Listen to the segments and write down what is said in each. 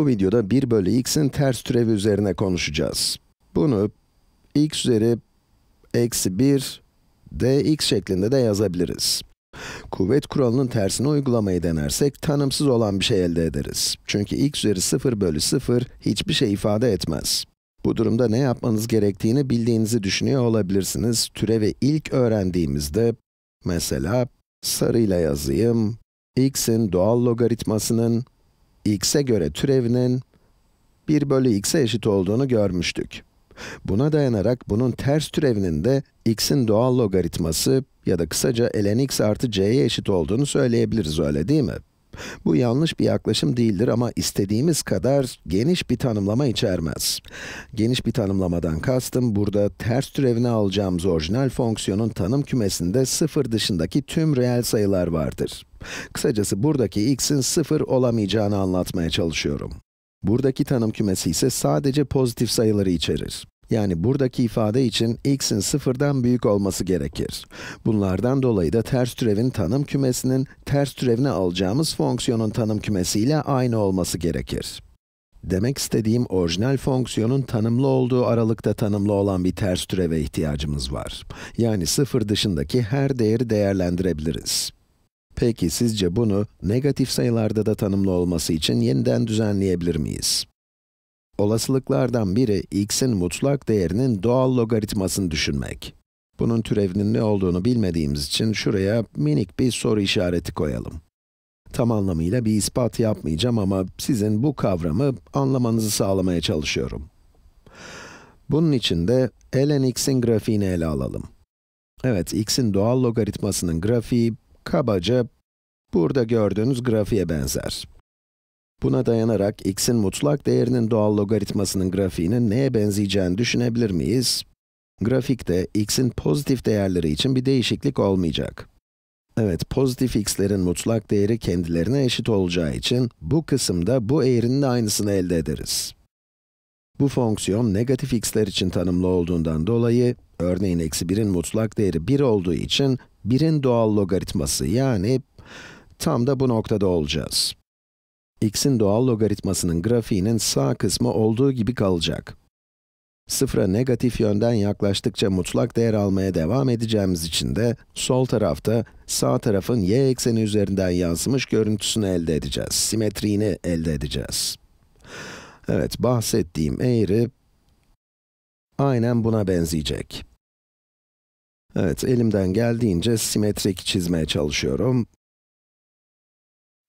Bu videoda 1 bölü x'in ters türevi üzerine konuşacağız. Bunu x üzeri eksi 1 dx şeklinde de yazabiliriz. Kuvvet kuralının tersini uygulamayı denersek tanımsız olan bir şey elde ederiz. Çünkü x üzeri 0 bölü 0 hiçbir şey ifade etmez. Bu durumda ne yapmanız gerektiğini bildiğinizi düşünüyor olabilirsiniz. Türevi ilk öğrendiğimizde, mesela sarıyla yazayım, x'in doğal logaritmasının x'e göre türevinin 1 bölü x'e eşit olduğunu görmüştük. Buna dayanarak bunun ters türevinin de x'in doğal logaritması ya da kısaca ln x artı c'ye eşit olduğunu söyleyebiliriz öyle değil mi? Bu yanlış bir yaklaşım değildir ama istediğimiz kadar geniş bir tanımlama içermez. Geniş bir tanımlamadan kastım burada ters türevine alacağımız orijinal fonksiyonun tanım kümesinde sıfır dışındaki tüm reel sayılar vardır. Kısacası buradaki x'in 0 olamayacağını anlatmaya çalışıyorum. Buradaki tanım kümesi ise sadece pozitif sayıları içerir. Yani buradaki ifade için x'in 0'dan büyük olması gerekir. Bunlardan dolayı da ters türevin tanım kümesinin ters türevine alacağımız fonksiyonun tanım kümesiyle aynı olması gerekir. Demek istediğim orijinal fonksiyonun tanımlı olduğu aralıkta tanımlı olan bir ters türeve ihtiyacımız var. Yani 0 dışındaki her değeri değerlendirebiliriz. Peki sizce bunu negatif sayılarda da tanımlı olması için yeniden düzenleyebilir miyiz? Olasılıklardan biri, x'in mutlak değerinin doğal logaritmasını düşünmek. Bunun türevinin ne olduğunu bilmediğimiz için şuraya minik bir soru işareti koyalım. Tam anlamıyla bir ispat yapmayacağım ama sizin bu kavramı anlamanızı sağlamaya çalışıyorum. Bunun için de ln x'in grafiğini ele alalım. Evet, x'in doğal logaritmasının grafiği kabaca burada gördüğünüz grafiğe benzer. Buna dayanarak x'in mutlak değerinin doğal logaritmasının grafiğinin neye benzeyeceğini düşünebilir miyiz? Grafikte x'in pozitif değerleri için bir değişiklik olmayacak. Evet, pozitif x'lerin mutlak değeri kendilerine eşit olacağı için bu kısımda bu eğrinin aynısını elde ederiz. Bu fonksiyon negatif x'ler için tanımlı olduğundan dolayı, örneğin eksi 1'in mutlak değeri 1 olduğu için 1'in doğal logaritması yani tam da bu noktada olacağız. x'in doğal logaritmasının grafiğinin sağ kısmı olduğu gibi kalacak. Sıfıra negatif yönden yaklaştıkça mutlak değer almaya devam edeceğimiz için de sol tarafta sağ tarafın y ekseni üzerinden yansımış görüntüsünü elde edeceğiz, simetriğini elde edeceğiz. Evet, bahsettiğim eğri aynen buna benzeyecek. Evet, elimden geldiğince simetrik çizmeye çalışıyorum.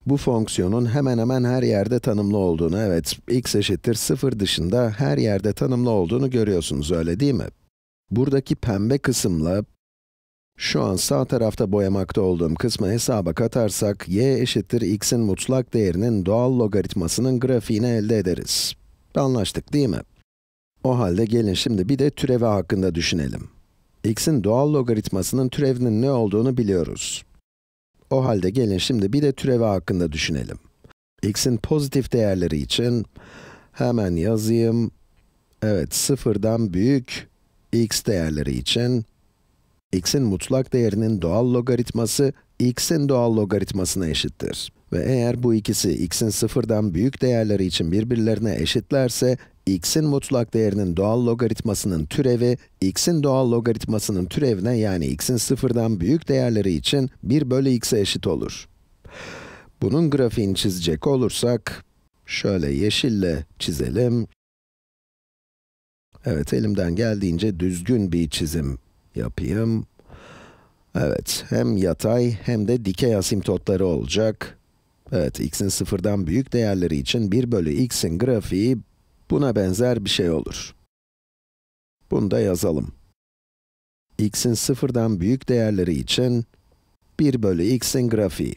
Bu fonksiyonun hemen hemen her yerde tanımlı olduğunu, evet, x eşittir 0 dışında her yerde tanımlı olduğunu görüyorsunuz, öyle değil mi? Buradaki pembe kısımla, şu an sağ tarafta boyamakta olduğum kısmı hesaba katarsak, y eşittir x'in mutlak değerinin doğal logaritmasının grafiğini elde ederiz. Anlaştık değil mi? O halde gelin şimdi bir de türevi hakkında düşünelim x'in doğal logaritmasının türevinin ne olduğunu biliyoruz. O halde gelin şimdi bir de türevi hakkında düşünelim. x'in pozitif değerleri için hemen yazayım. Evet, sıfırdan büyük x değerleri için x'in mutlak değerinin doğal logaritması x'in doğal logaritmasına eşittir. Ve eğer bu ikisi x'in sıfırdan büyük değerleri için birbirlerine eşitlerse x'in mutlak değerinin doğal logaritmasının türevi, x'in doğal logaritmasının türevine yani x'in sıfırdan büyük değerleri için 1 bölü x'e eşit olur. Bunun grafiğini çizecek olursak, şöyle yeşille çizelim. Evet, elimden geldiğince düzgün bir çizim yapayım. Evet, hem yatay hem de dikey asimtotları olacak. Evet, x'in sıfırdan büyük değerleri için 1 bölü x'in grafiği Buna benzer bir şey olur. Bunu da yazalım. x'in sıfırdan büyük değerleri için 1 bölü x'in grafiği.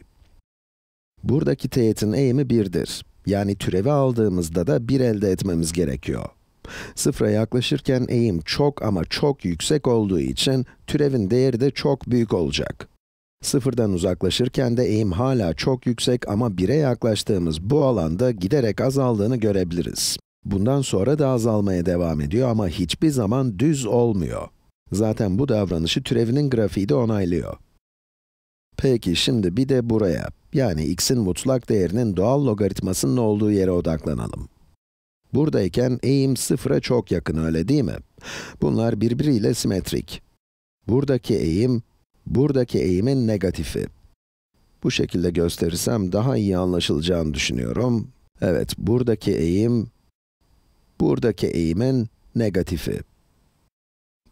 Buradaki teğetin eğimi 1'dir. Yani türevi aldığımızda da 1 elde etmemiz gerekiyor. Sıfıra yaklaşırken eğim çok ama çok yüksek olduğu için türevin değeri de çok büyük olacak. Sıfırdan uzaklaşırken de eğim hala çok yüksek ama 1'e yaklaştığımız bu alanda giderek azaldığını görebiliriz. Bundan sonra da azalmaya devam ediyor ama hiçbir zaman düz olmuyor. Zaten bu davranışı türevinin grafiği de onaylıyor. Peki şimdi bir de buraya, yani x'in mutlak değerinin doğal logaritmasının olduğu yere odaklanalım. Buradayken eğim sıfıra çok yakın öyle değil mi? Bunlar birbiriyle simetrik. Buradaki eğim, buradaki eğimin negatifi. Bu şekilde gösterirsem daha iyi anlaşılacağını düşünüyorum. Evet, buradaki eğim, buradaki eğimin negatifi.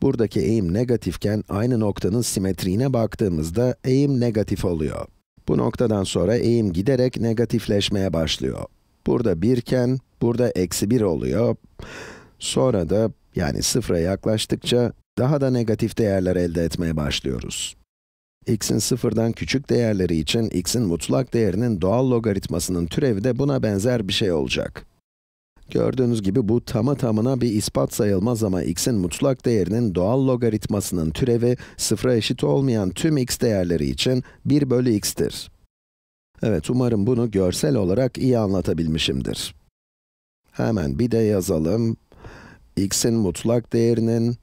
Buradaki eğim negatifken aynı noktanın simetriğine baktığımızda eğim negatif oluyor. Bu noktadan sonra eğim giderek negatifleşmeye başlıyor. Burada 1 iken, burada eksi 1 oluyor. Sonra da, yani sıfıra yaklaştıkça, daha da negatif değerler elde etmeye başlıyoruz. x'in sıfırdan küçük değerleri için x'in mutlak değerinin doğal logaritmasının türevi de buna benzer bir şey olacak. Gördüğünüz gibi bu tamı tamına bir ispat sayılmaz ama x'in mutlak değerinin doğal logaritmasının türevi sıfıra eşit olmayan tüm x değerleri için 1 bölü x'tir. Evet, umarım bunu görsel olarak iyi anlatabilmişimdir. Hemen bir de yazalım. x'in mutlak değerinin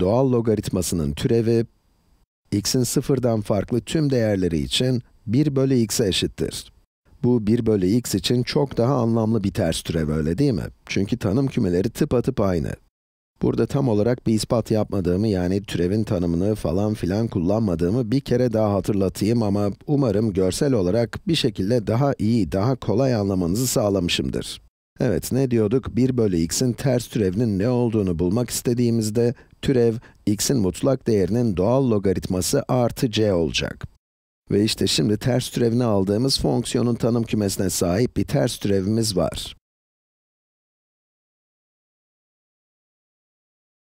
doğal logaritmasının türevi, x'in sıfırdan farklı tüm değerleri için 1 bölü x'e eşittir. Bu 1 bölü x için çok daha anlamlı bir ters türev öyle değil mi? Çünkü tanım kümeleri tıpatıp aynı. Burada tam olarak bir ispat yapmadığımı yani türevin tanımını falan filan kullanmadığımı bir kere daha hatırlatayım ama umarım görsel olarak bir şekilde daha iyi, daha kolay anlamanızı sağlamışımdır. Evet, ne diyorduk? 1 bölü x'in ters türevinin ne olduğunu bulmak istediğimizde, türev, x'in mutlak değerinin doğal logaritması artı c olacak. Ve işte şimdi ters türevini aldığımız fonksiyonun tanım kümesine sahip bir ters türevimiz var.